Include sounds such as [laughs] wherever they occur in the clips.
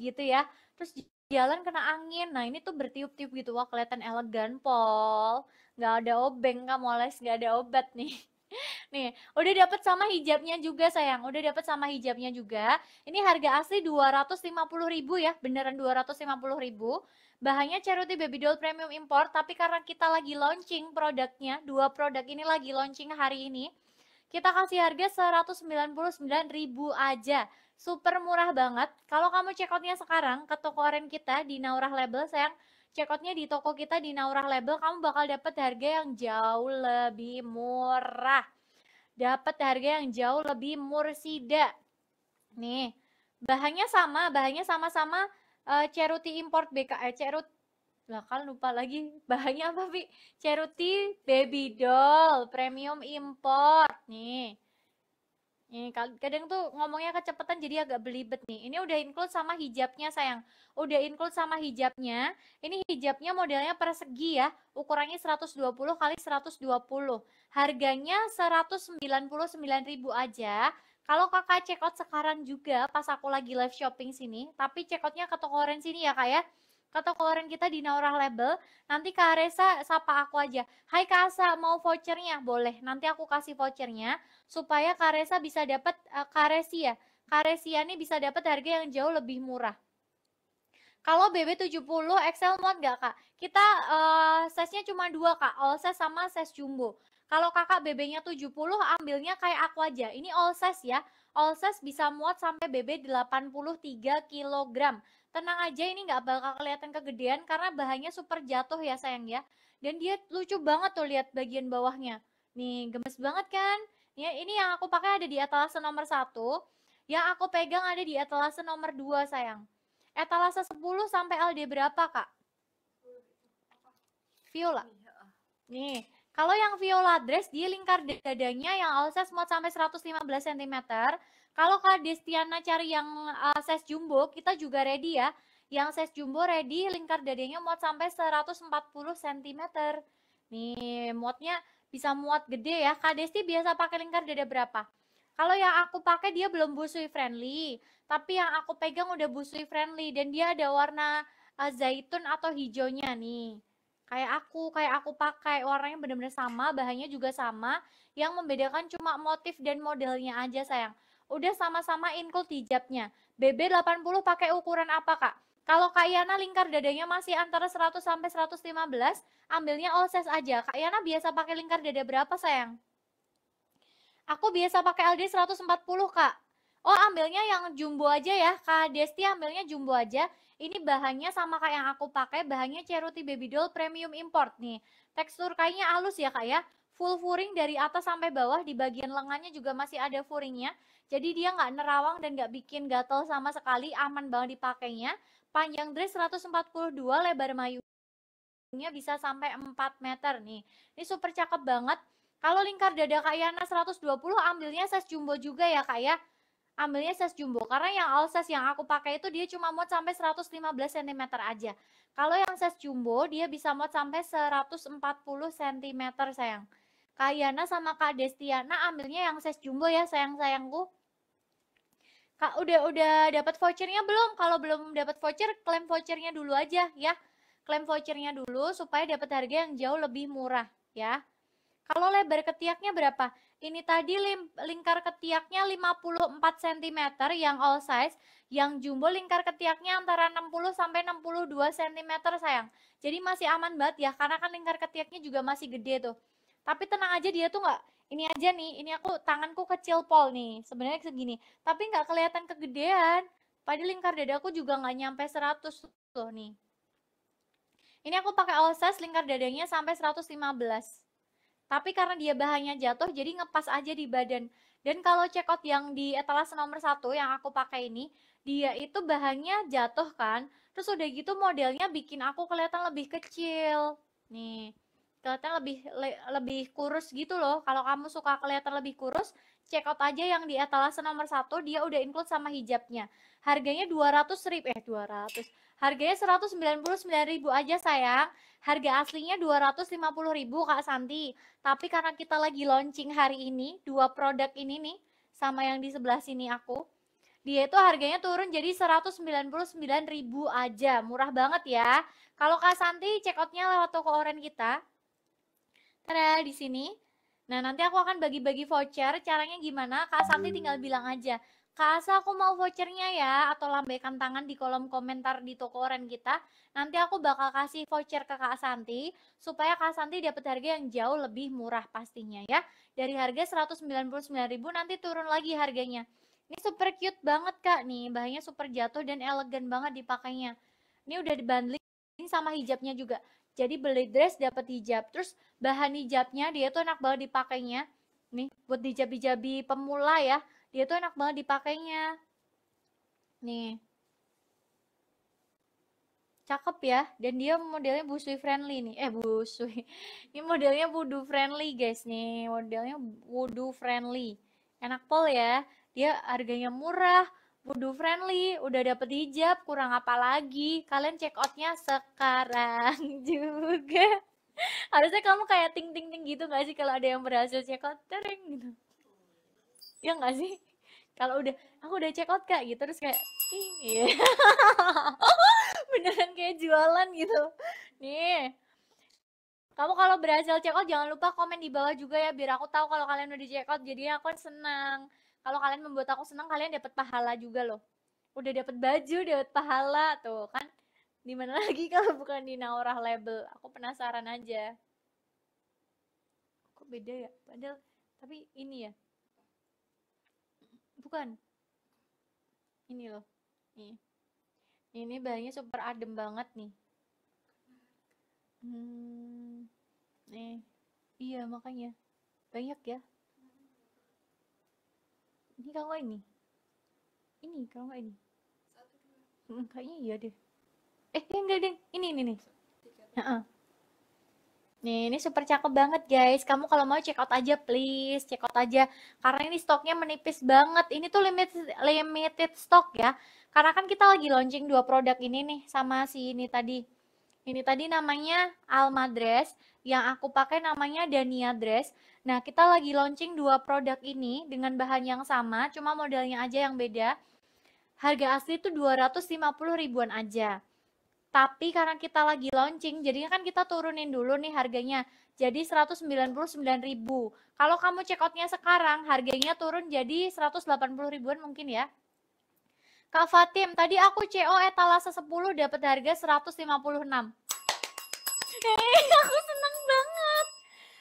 gitu ya terus jalan kena angin nah ini tuh bertiup-tiup gitu wah kelihatan elegan pol nggak ada obeng kamu les nggak ada obat nih [laughs] Nih, udah dapat sama hijabnya juga sayang. Udah dapat sama hijabnya juga. Ini harga asli 250.000 ya, beneran 250.000. Bahannya Charity Baby Doll Premium Import, tapi karena kita lagi launching produknya, dua produk ini lagi launching hari ini, kita kasih harga 199.000 aja super murah banget. Kalau kamu checkoutnya sekarang ke toko orange kita di Naurah Label, sayang check checkoutnya di toko kita di Naurah Label, kamu bakal dapet harga yang jauh lebih murah. Dapat harga yang jauh lebih mursida. Nih, bahannya sama, bahannya sama-sama uh, eh, Ceruti import BK, eh, Cerut, lah kan lupa lagi [laughs] bahannya apa, Pi? Ceruti Baby Doll Premium Import, nih. Ini kadang tuh ngomongnya kecepatan jadi agak belibet nih. Ini udah include sama hijabnya sayang. Udah include sama hijabnya. Ini hijabnya modelnya persegi ya. Ukurannya 120 kali 120. Harganya 199.000 aja. Kalau kakak check out sekarang juga pas aku lagi live shopping sini. Tapi check outnya ke toko orange sini ya kak ya kata keluarin kita di Naurah Label. Nanti Kak Aresa sapa aku aja. Hai Kak Asa, mau vouchernya? Boleh, nanti aku kasih vouchernya supaya Kak Aresa bisa dapat uh, eh, Kak Aresia. Kak Aresia ini bisa dapat harga yang jauh lebih murah. Kalau BB70 XL muat nggak kak? Kita uh, size-nya cuma dua kak, all size sama size jumbo. Kalau kakak BB-nya 70 ambilnya kayak aku aja. Ini all size ya. All size bisa muat sampai BB 83 kg tenang aja ini nggak bakal kelihatan kegedean karena bahannya super jatuh ya sayang ya. Dan dia lucu banget tuh lihat bagian bawahnya. Nih gemes banget kan? Ya, ini yang aku pakai ada di etalase nomor satu. Yang aku pegang ada di etalase nomor dua sayang. Etalase 10 sampai LD berapa kak? Viola. Nih, kalau yang viola dress dia lingkar dadanya yang size semut sampai 115 cm. Kalau Kak Destiana cari yang uh, eh, size jumbo, kita juga ready ya. Yang size jumbo ready, lingkar dadanya muat sampai 140 cm. Nih, muatnya bisa muat gede ya. Kak Desti biasa pakai lingkar dada berapa? Kalau yang aku pakai dia belum busui friendly, tapi yang aku pegang udah busui friendly dan dia ada warna uh, zaitun atau hijaunya nih. Kayak aku, kayak aku pakai warnanya bener-bener sama, bahannya juga sama. Yang membedakan cuma motif dan modelnya aja sayang udah sama-sama include hijabnya. BB80 pakai ukuran apa, Kak? Kalau Kak Yana lingkar dadanya masih antara 100 sampai 115, ambilnya all size aja. Kak Yana biasa pakai lingkar dada berapa, sayang? Aku biasa pakai LD 140, Kak. Oh, ambilnya yang jumbo aja ya. Kak Desti ambilnya jumbo aja. Ini bahannya sama kayak yang aku pakai, bahannya Ceruti Baby Doll Premium Import nih. Tekstur kainnya halus ya, Kak ya. Full furing dari atas sampai bawah, di bagian lengannya juga masih ada furingnya. Jadi dia nggak nerawang dan nggak bikin gatel sama sekali, aman banget dipakainya. Panjang dress 142, lebar mayunya bisa sampai 4 meter nih. Ini super cakep banget. Kalau lingkar dada Kak Yana 120, ambilnya size jumbo juga ya Kak ya. Ambilnya size jumbo, karena yang all size yang aku pakai itu dia cuma muat sampai 115 cm aja. Kalau yang size jumbo, dia bisa muat sampai 140 cm sayang. Kak Yana sama Kak Destiana ambilnya yang size jumbo ya sayang-sayangku. Kak, udah udah dapat vouchernya belum? Kalau belum dapat voucher, klaim vouchernya dulu aja ya. Klaim vouchernya dulu supaya dapat harga yang jauh lebih murah ya. Kalau lebar ketiaknya berapa? Ini tadi lingkar ketiaknya 54 cm yang all size, yang jumbo lingkar ketiaknya antara 60 sampai 62 cm sayang. Jadi masih aman banget ya, karena kan lingkar ketiaknya juga masih gede tuh tapi tenang aja dia tuh nggak ini aja nih ini aku tanganku kecil pol nih sebenarnya segini tapi nggak kelihatan kegedean padahal lingkar dadaku juga nggak nyampe 100 loh nih ini aku pakai size lingkar dadanya sampai 115 tapi karena dia bahannya jatuh jadi ngepas aja di badan dan kalau check out yang di etalase nomor satu yang aku pakai ini dia itu bahannya jatuh kan terus udah gitu modelnya bikin aku kelihatan lebih kecil nih kelihatan lebih le, lebih kurus gitu loh. Kalau kamu suka kelihatan lebih kurus, check out aja yang di etalase nomor satu dia udah include sama hijabnya. Harganya 200 rib eh 200. Harganya 199 ribu aja sayang. Harga aslinya 250 ribu Kak Santi. Tapi karena kita lagi launching hari ini, dua produk ini nih sama yang di sebelah sini aku. Dia itu harganya turun jadi 199 ribu aja. Murah banget ya. Kalau Kak Santi check outnya lewat toko oren kita, Tara di sini. Nah, nanti aku akan bagi-bagi voucher. Caranya gimana? Kak Santi tinggal hmm. bilang aja. Kak Asa, aku mau vouchernya ya, atau lambaikan tangan di kolom komentar di toko oren kita. Nanti aku bakal kasih voucher ke Kak Santi, supaya Kak Santi dapat harga yang jauh lebih murah pastinya ya. Dari harga 199.000 nanti turun lagi harganya. Ini super cute banget Kak nih, bahannya super jatuh dan elegan banget dipakainya. Ini udah dibanding sama hijabnya juga jadi beli dress dapat hijab terus bahan hijabnya dia tuh enak banget dipakainya nih buat dijabi-jabi pemula ya dia tuh enak banget dipakainya nih cakep ya dan dia modelnya busui friendly nih eh busui [laughs] ini modelnya wudu friendly guys nih modelnya wudu friendly enak pol ya dia harganya murah Wudhu friendly, udah dapet hijab, kurang apa lagi? Kalian check outnya sekarang [laughs] juga. Harusnya kamu kayak ting ting ting gitu gak sih kalau ada yang berhasil check out, tering gitu. Ya gak sih? Kalau udah, aku udah check out kak gitu, terus kayak, iya. [laughs] Beneran kayak jualan gitu. Nih, kamu kalau berhasil check out jangan lupa komen di bawah juga ya biar aku tahu kalau kalian udah di check out jadi aku senang kalau kalian membuat aku senang kalian dapat pahala juga loh udah dapat baju dapat pahala tuh kan di mana [laughs] lagi kalau bukan di Naurah label aku penasaran aja kok beda ya padahal tapi ini ya bukan ini loh nih ini bahannya super adem banget nih hmm nih iya makanya banyak ya ini kalau nggak ini. Ini kalau nggak ini. Satu dua. Hmm, kayaknya iya deh. Eh, enggak deh. Ini ini nih. Heeh. Uh -uh. Nih, ini super cakep banget guys. Kamu kalau mau check out aja please, check out aja. Karena ini stoknya menipis banget. Ini tuh limit limited stock ya. Karena kan kita lagi launching dua produk ini nih sama si ini tadi. Ini tadi namanya Alma Dress, yang aku pakai namanya Dania Dress. Nah, kita lagi launching dua produk ini dengan bahan yang sama, cuma modelnya aja yang beda. Harga asli itu 250 ribuan aja. Tapi karena kita lagi launching, jadinya kan kita turunin dulu nih harganya. Jadi 199 ribu. Kalau kamu check out-nya sekarang, harganya turun jadi 180 ribuan mungkin ya. Kak Fatim, tadi aku CO etalase 10 dapat harga 156. Hei, [laughs] aku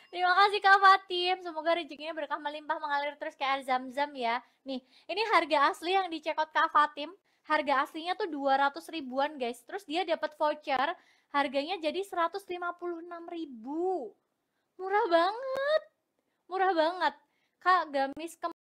Terima kasih Kak Fatim. Semoga rezekinya berkah melimpah mengalir terus kayak air zam-zam ya. Nih, ini harga asli yang dicekot Kak Fatim. Harga aslinya tuh 200 ribuan guys. Terus dia dapat voucher. Harganya jadi 156 ribu. Murah banget. Murah banget. Kak, gamis kemarin.